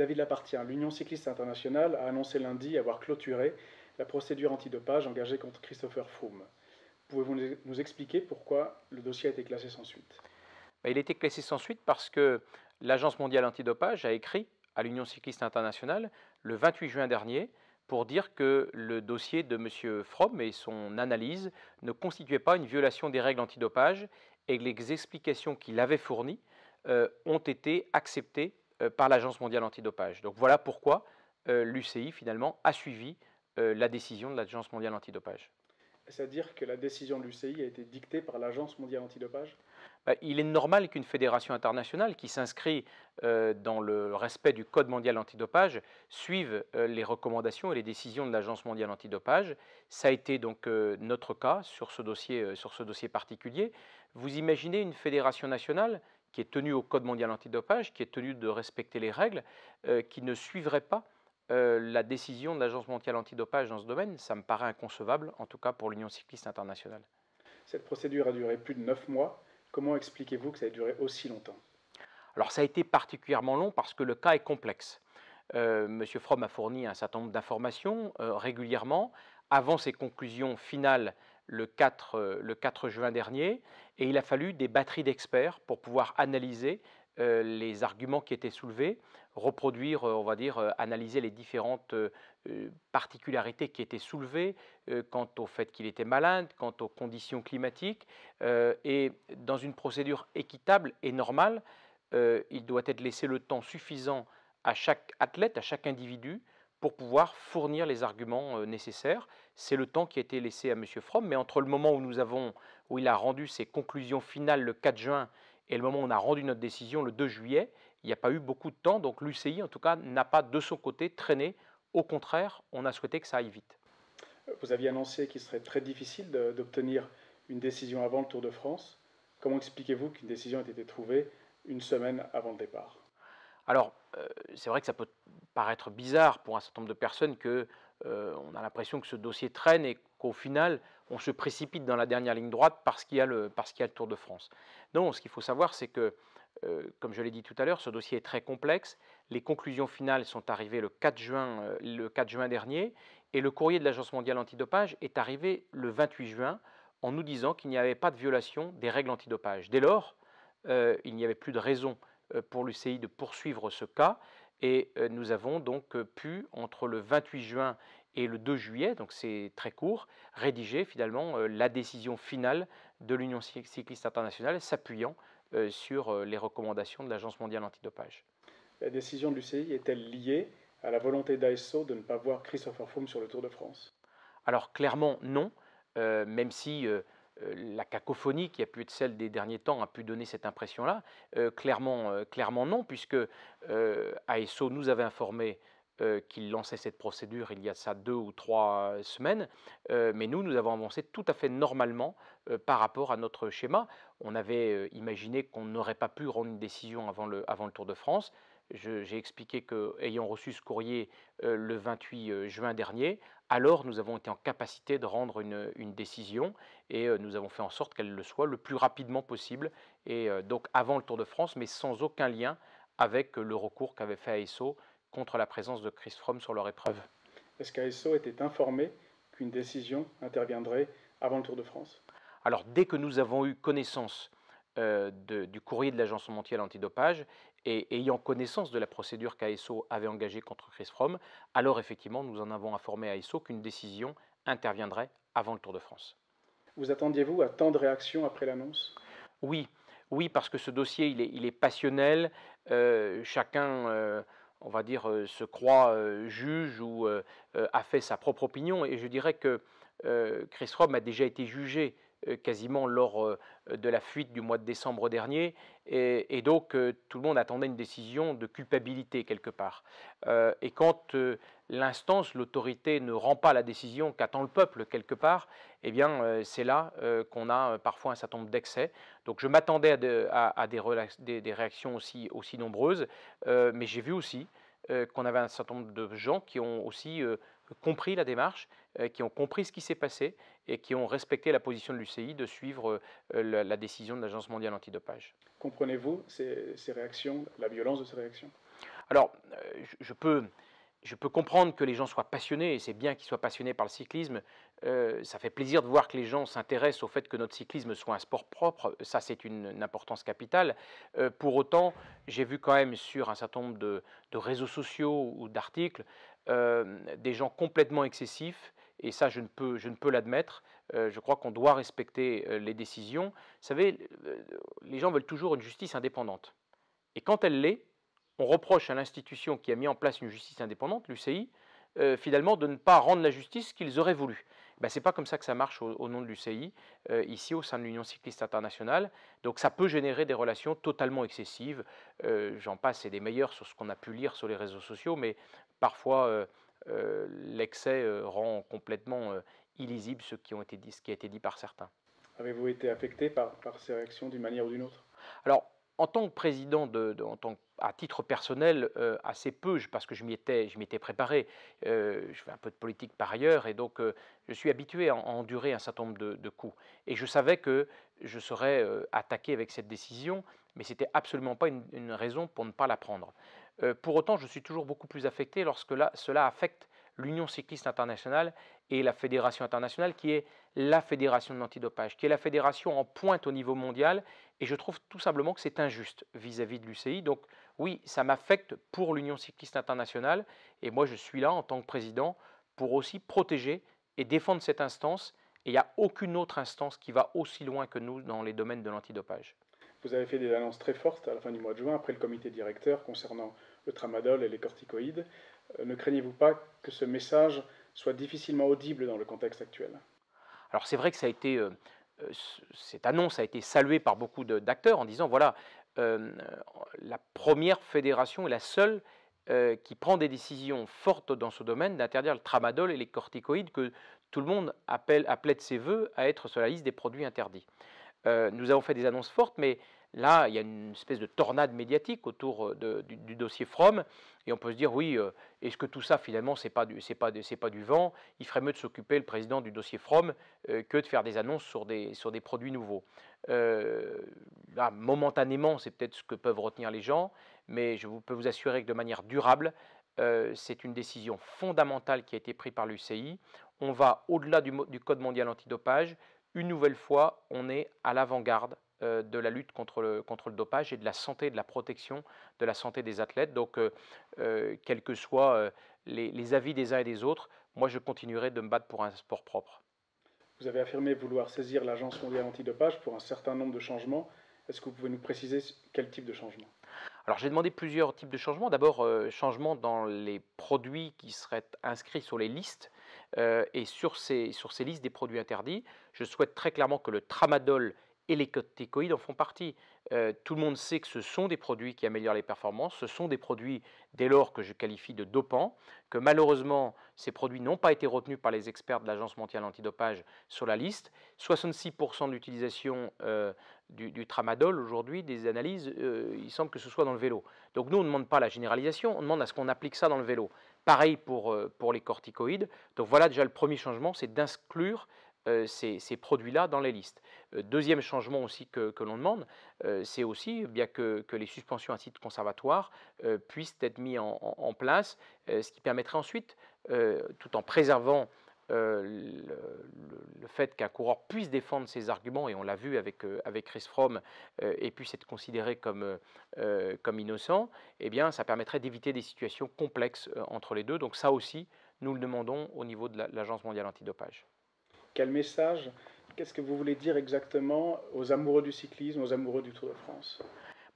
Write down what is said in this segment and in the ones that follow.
David Lapartient, hein. l'Union cycliste internationale, a annoncé lundi avoir clôturé la procédure antidopage engagée contre Christopher Froome. Pouvez-vous nous expliquer pourquoi le dossier a été classé sans suite bah, Il a été classé sans suite parce que l'Agence mondiale antidopage a écrit à l'Union cycliste internationale le 28 juin dernier pour dire que le dossier de M. Fromm et son analyse ne constituaient pas une violation des règles antidopage et que les explications qu'il avait fournies euh, ont été acceptées euh, par l'Agence mondiale antidopage. Donc voilà pourquoi euh, l'UCI finalement a suivi euh, la décision de l'Agence mondiale antidopage. C'est-à-dire que la décision de l'UCI a été dictée par l'Agence mondiale antidopage bah, Il est normal qu'une fédération internationale qui s'inscrit dans le respect du Code mondial antidopage suive les recommandations et les décisions de l'Agence mondiale antidopage. Ça a été donc notre cas sur ce dossier, sur ce dossier particulier. Vous imaginez une fédération nationale qui est tenu au Code mondial antidopage, qui est tenu de respecter les règles, euh, qui ne suivrait pas euh, la décision de l'Agence mondiale antidopage dans ce domaine, ça me paraît inconcevable, en tout cas pour l'Union cycliste internationale. Cette procédure a duré plus de neuf mois. Comment expliquez-vous que ça ait duré aussi longtemps Alors ça a été particulièrement long parce que le cas est complexe. Euh, Monsieur Fromm a fourni un certain nombre d'informations euh, régulièrement. Avant ses conclusions finales, le 4, euh, juin dernier, et il a fallu des batteries d'experts pour pouvoir analyser euh, les arguments qui étaient soulevés, reproduire, euh, on va dire, analyser les différentes particularités qui étaient soulevées quant au fait qu'il était malade, quant aux conditions climatiques. et dans une procédure équitable et normale, il doit être laissé le temps suffisant à chaque athlète, à chaque individu, pour pouvoir fournir les arguments nécessaires. C'est le temps qui a été laissé à M. Fromm, mais entre le moment où, nous avons, où il a rendu ses conclusions finales le 4 juin et le moment où on a rendu notre décision le 2 juillet, il n'y a pas eu beaucoup de temps, donc l'UCI en tout cas n'a pas de son côté traîné. Au contraire, on a souhaité que ça aille vite. Vous aviez annoncé qu'il serait très difficile d'obtenir une décision avant le Tour de France. Comment expliquez-vous qu'une décision ait été trouvée une semaine avant le départ Alors, euh, c'est vrai que ça peut paraître bizarre pour un certain nombre de personnes que euh, on a l'impression que ce dossier traîne et qu'au final, on se précipite dans la dernière ligne droite parce qu'il y a le, a Tour de France. Non, ce qu'il faut savoir, c'est que, euh, comme je l'ai dit tout à l'heure, ce dossier est très complexe. Les conclusions finales sont arrivées le 4 juin, euh, le 4 juin dernier et le courrier de l'Agence mondiale antidopage est arrivé le 28 juin en nous disant qu'il n'y avait pas de violation des règles antidopage. Dès lors, il n'y avait plus de raison pour l'UCI de poursuivre ce cas et euh, nous avons donc euh, pu, entre le 28 juin et le 2 juillet, donc c'est très court, rédiger finalement euh, la décision finale de l'Union cycliste internationale s'appuyant sur les recommandations de l'Agence mondiale antidopage. La décision de l'UCI est-elle liée à la volonté d'ASO de ne pas voir Christopher Froome sur le Tour de France Alors clairement non, même si euh, la cacophonie qui a pu être celle des derniers temps a pu donner cette impression-là. Euh, euh, clairement, non, puisque euh, ASO nous avait informé qu'il lançait cette procédure il y a ça deux ou trois semaines, mais nous, nous avons avancé tout à fait normalement par rapport à notre schéma. On avait imaginé qu'on n'aurait pas pu rendre une décision avant le Tour de France j'ai expliqué qu'ayant reçu ce courrier euh, le 28 euh, juin dernier, alors nous avons été en capacité de rendre une, décision et euh, nous avons fait en sorte qu'elle le soit le plus rapidement possible, et donc avant le Tour de France, mais sans aucun lien avec le recours qu'avait fait ASO contre la présence de Chris Fromm sur leur épreuve. Est-ce qu'ASO était informé qu'une décision interviendrait avant le Tour de France Alors dès que nous avons eu connaissance du courrier de l'agence mondiale antidopage, et ayant connaissance de la procédure qu'ASO avait engagée contre Chris Fromm, alors effectivement, nous en avons informé ASO qu'une décision interviendrait avant le Tour de France. Vous attendiez-vous à tant de réactions après l'annonce Oui, oui, parce que ce dossier, il est, il est passionnel. Euh, chacun, euh, on va dire, euh, se croit juge ou a fait sa propre opinion. Et je dirais que Chris Fromm a déjà été jugé euh, quasiment lors euh, de la fuite du mois de décembre dernier. Et, donc, euh, tout le monde attendait une décision de culpabilité quelque part. et quand l'instance, l'autorité ne rend pas la décision qu'attend le peuple quelque part, eh bien, c'est là qu'on a parfois un certain nombre d'excès. Donc, je m'attendais à, des, réactions aussi nombreuses, mais j'ai vu aussi euh, qu'on avait un certain nombre de gens qui ont aussi euh, compris la démarche, euh, qui ont compris ce qui s'est passé et qui ont respecté la position de l'UCI de suivre la, décision de l'Agence mondiale antidopage. Comprenez-vous ces réactions, la violence de ces réactions Alors, je peux je peux comprendre que les gens soient passionnés, et c'est bien qu'ils soient passionnés par le cyclisme. Euh, ça fait plaisir de voir que les gens s'intéressent au fait que notre cyclisme soit un sport propre. Ça, c'est une, importance capitale. Euh, pour autant, j'ai vu quand même sur un certain nombre de, réseaux sociaux ou d'articles euh, des gens complètement excessifs. Et ça, je ne peux, je ne peux l'admettre. je crois qu'on doit respecter les décisions. Vous savez, les gens veulent toujours une justice indépendante. Et quand elle l'est, on reproche à l'institution qui a mis en place une justice indépendante, l'UCI, euh, finalement de ne pas rendre la justice qu'ils auraient voulu. Ben, c'est pas comme ça que ça marche au, nom de l'UCI, euh, ici au sein de l'Union cycliste internationale. Donc ça peut générer des relations totalement excessives. Euh, j'en passe et des meilleurs sur ce qu'on a pu lire sur les réseaux sociaux, mais parfois l'excès rend complètement illisible ce qui, ont été dit, ce qui a été dit par certains. Avez-vous été affecté par, par, ces réactions d'une manière ou d'une autre Alors, en tant que président, de, de en tant que à titre personnel euh, assez peu parce que je m'y étais, je m'étais préparé. Euh, je fais un peu de politique par ailleurs et donc euh, je suis habitué à, endurer un certain nombre de, de, coups. Et je savais que je serais attaqué avec cette décision, mais ce n'était absolument pas une, raison pour ne pas la prendre. pour autant, je suis toujours beaucoup plus affecté lorsque là, cela affecte l'Union cycliste internationale et la Fédération internationale, qui est la fédération de l'antidopage, qui est la fédération en pointe au niveau mondial. Et je trouve tout simplement que c'est injuste vis-à-vis -vis de l'UCI. Donc oui, ça m'affecte pour l'Union cycliste internationale et moi je suis là en tant que président pour aussi protéger et défendre cette instance et il n'y a aucune autre instance qui va aussi loin que nous dans les domaines de l'antidopage. Vous avez fait des annonces très fortes à la fin du mois de juin après le comité directeur concernant le tramadol et les corticoïdes. Euh, ne craignez-vous pas que ce message soit difficilement audible dans le contexte actuel Alors c'est vrai que euh, euh, cette annonce a été saluée par beaucoup d'acteurs en disant voilà, euh, la première fédération et la seule euh, qui prend des décisions fortes dans ce domaine d'interdire le tramadol et les corticoïdes que tout le monde appelle, appelait de ses voeux à être sur la liste des produits interdits. Euh, nous avons fait des annonces fortes, mais Là, il y a une espèce de tornade médiatique autour euh, du, dossier From, et on peut se dire, oui, euh, est-ce que tout ça, finalement, c'est pas, pas, pas du vent Il ferait mieux de s'occuper, le président du dossier From, euh, que de faire des annonces sur des, sur des produits nouveaux. là, momentanément, c'est peut-être ce que peuvent retenir les gens, mais je vous, peux vous assurer que de manière durable, c'est une décision fondamentale qui a été prise par l'UCI. On va au-delà du, du Code mondial antidopage. Une nouvelle fois, on est à l'avant-garde euh, de la lutte contre le, contre le dopage et de la santé, de la protection de la santé des athlètes. Donc, euh, euh, quels que soient les, avis des uns et des autres, moi, je continuerai de me battre pour un sport propre. Vous avez affirmé vouloir saisir l'Agence mondiale antidopage pour un certain nombre de changements. Est-ce que vous pouvez nous préciser quel type de changement Alors j'ai demandé plusieurs types de changements. D'abord, changement dans les produits qui seraient inscrits sur les listes et sur ces, sur ces listes des produits interdits. Je souhaite très clairement que le tramadol et les corticoïdes en font partie. Euh, tout le monde sait que ce sont des produits qui améliorent les performances, ce sont des produits dès lors que je qualifie de dopants, que malheureusement ces produits n'ont pas été retenus par les experts de l'Agence mondiale antidopage sur la liste. 66% d'utilisation euh, du, tramadol aujourd'hui, des analyses, euh, il semble que ce soit dans le vélo. Donc nous, on ne demande pas la généralisation, on demande à ce qu'on applique ça dans le vélo. Pareil pour, pour les corticoïdes. Donc voilà déjà le premier changement, c'est d'inclure euh, ces, produits-là dans les listes. Euh, deuxième changement aussi que, l'on demande, euh, c'est aussi eh bien que, les suspensions à titre conservatoire puissent être mises en, place, ce qui permettrait ensuite, tout en préservant le, fait qu'un coureur puisse défendre ses arguments, et on l'a vu avec, Chris Fromm, et puisse être considéré comme, comme innocent, eh bien, ça permettrait d'éviter des situations complexes entre les deux. Donc ça aussi, nous le demandons au niveau de l'Agence mondiale antidopage. Quel message Qu'est-ce que vous voulez dire exactement aux amoureux du cyclisme, aux amoureux du Tour de France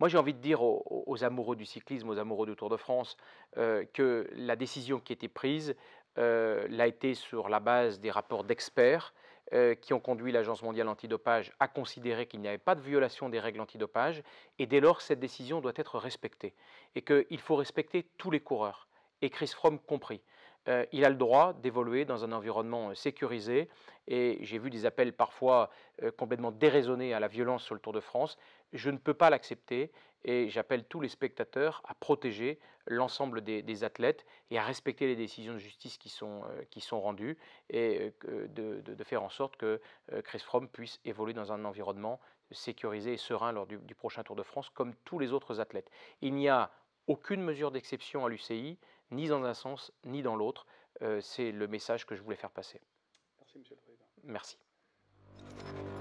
moi, j'ai envie de dire aux, amoureux du cyclisme, aux amoureux du Tour de France, euh, que la décision qui a été prise euh, l'a été sur la base des rapports d'experts euh, qui ont conduit l'Agence mondiale antidopage à considérer qu'il n'y avait pas de violation des règles antidopage, et dès lors, cette décision doit être respectée, et qu'il faut respecter tous les coureurs, et Chris Fromm compris. Euh, il a le droit d'évoluer dans un environnement euh, sécurisé. Et j'ai vu des appels parfois euh, complètement déraisonnés à la violence sur le Tour de France. Je ne peux pas l'accepter et j'appelle tous les spectateurs à protéger l'ensemble des, athlètes et à respecter les décisions de justice qui sont, rendues et de, faire en sorte que Chris Fromm puisse évoluer dans un environnement sécurisé et serein lors du, du prochain Tour de France comme tous les autres athlètes. Il n'y a aucune mesure d'exception à l'UCI, ni dans un sens ni dans l'autre. Euh, c'est le message que je voulais faire passer. Merci, Monsieur le Président. Merci.